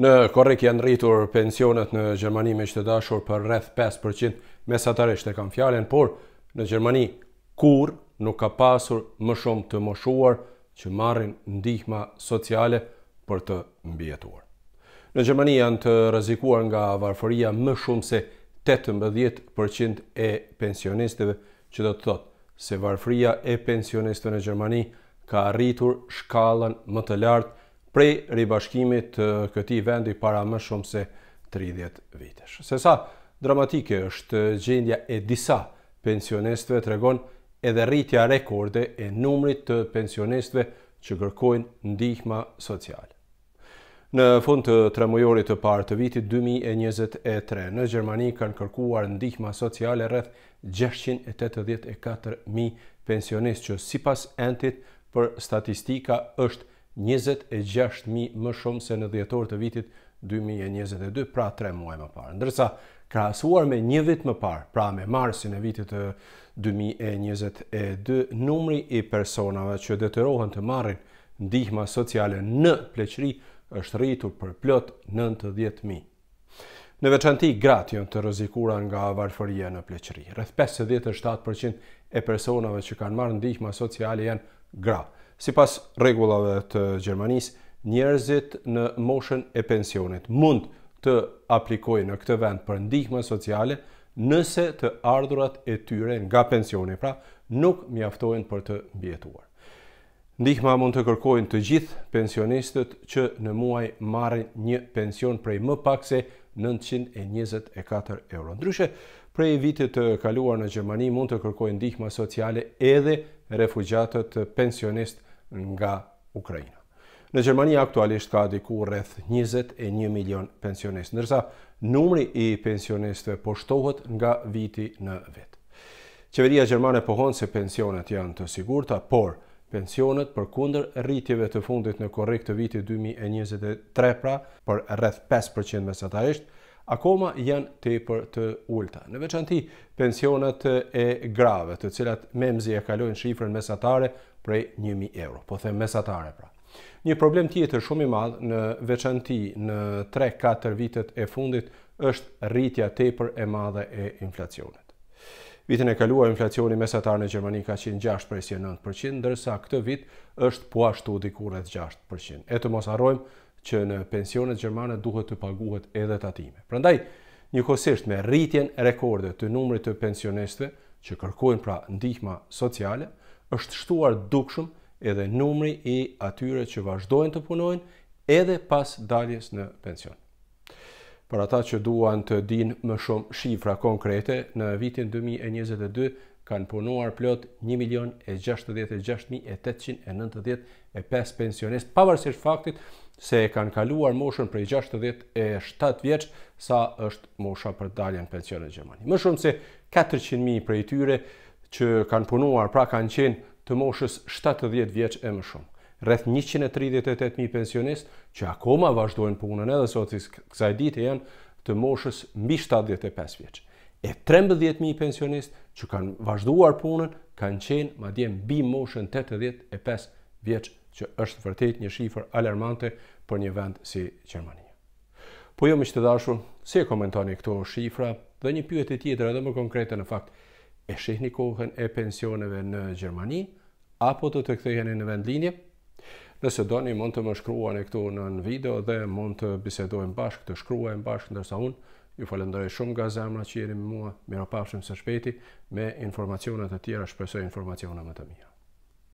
Në korek janë rritur pensionet në Gjermani me qëtëdashur për rreth 5% me e kam fjallin, por në Gjermani kur nuk ka pasur më shumë të moshuar që marrin ndihma sociale për të mbjetuar. Në Gjermani janë të rëzikuar nga varfëria më shumë se 18% e pensionistëve që do të thotë se varfëria e pensionistëve në Gjermani ka rritur shkallën më të lartë prej ribashkimit të këti vendi para më shumë se 30 vitesh. Se sa dramatike është gjendja e disa pensionistëve të regon edhe rritja rekorde e numrit të pensionistëve që kërkojnë ndihma sociale. Në fund të tre mujorit të parë të vitit 2023, në Gjermani kanë kërkuar ndihma sociale rreth 684.000 pensionist që si pas entit për statistika është 26.000 më shumë se në dhjetor të vitit 2022, pra 3 muaj më parë. Ndërsa, krasuar me një vit më parë, pra me marsin e vitit të 2022, numri i personave që detyrohen të marrin ndihma sociale në pleqëri është rritur për plot 90.000. Në veçanti, gratë jënë të rëzikura nga varfëria në pleqëri. Rëth 57% e personave që kanë marrë ndihma sociale janë gratë. Si pas regullave të Gjermanis, njerëzit në moshën e pensionit mund të aplikojnë në këtë vend për ndihme sociale nëse të ardhurat e tyre nga pensioni, pra nuk mjaftojnë për të mbjetuar. Ndihma mund të kërkojnë të gjithë pensionistët që në muaj marrin një pension prej më pak se 924 euro. Ndryshe, prej vitit të kaluar në Gjermani mund të kërkojnë ndihma sociale edhe refugjatët pensionistë nga Ukrajina. Në Gjermani aktualisht ka diku rreth 21 milion pensionistë, ndërsa numri i pensionistëve po shtohet nga viti në vit. Qeveria Gjermane pohon se pensionet janë të sigurta, por pensionet për kunder rritjeve të fundit në korekt të vitit 2023 pra për rreth 5% mesatarisht, akoma janë të për të ulta. Në veçanti, pensionet e grave, të cilat memzi e kalojnë shifrën mesatare prej 1.000 euro, po them mesatare pra. Një problem tjetër shumë i madhë në veçanti në 3-4 vitet e fundit është rritja tepër e madhe e inflacionit. Vitin e kaluar, inflacioni mesatar në Gjermani ka qenë 6,9%, ndërsa këtë vit është po ashtu dikur e 6%. E të mos arrojmë që në pensionet Gjermane duhet të paguhet edhe tatime. Prandaj, njëkohësisht me rritjen rekorde të numrit të pensionistëve që kërkojnë pra ndihma sociale, është shtuar dukshëm edhe numri i atyre që vazhdojnë të punojnë edhe pas daljes në pension. Për ata që duan të din më shumë shifra konkrete, në vitin 2022 kanë punuar plot 1.066.895 pensionist, pavarësisht faktit se kanë kaluar moshën prej 67 vjeç sa është mosha për daljen pensionit në Gjermani. Më shumë se 400.000 prej tyre që kanë punuar pra kanë qenë të moshës 70 vjeç e më shumë. Rreth 138.000 pensionistë që akoma vazhdojnë punën edhe sot sik kësaj dite janë të moshës mbi 75 vjeç. E 13.000 pensionistë që kanë vazhduar punën kanë qenë madje mbi moshën 85 vjeç, që është vërtet një shifër alarmante për një vend si Gjermania. Po jo më që të dashur, se komentoni këto shifra dhe një pyet e tjetër edhe më konkrete në fakt, e shihni kohën e pensioneve në Gjermani, apo të të këthejeni në vendlinje. Nëse do një mund të më shkruan e këtu në video dhe mund të bisedojmë bashkë, të shkruajmë bashkë, ndërsa unë ju falendrej shumë nga zemra që jeni mua, mirë së shpeti, me informacionet e tjera, shpesoj informacionet më të mija.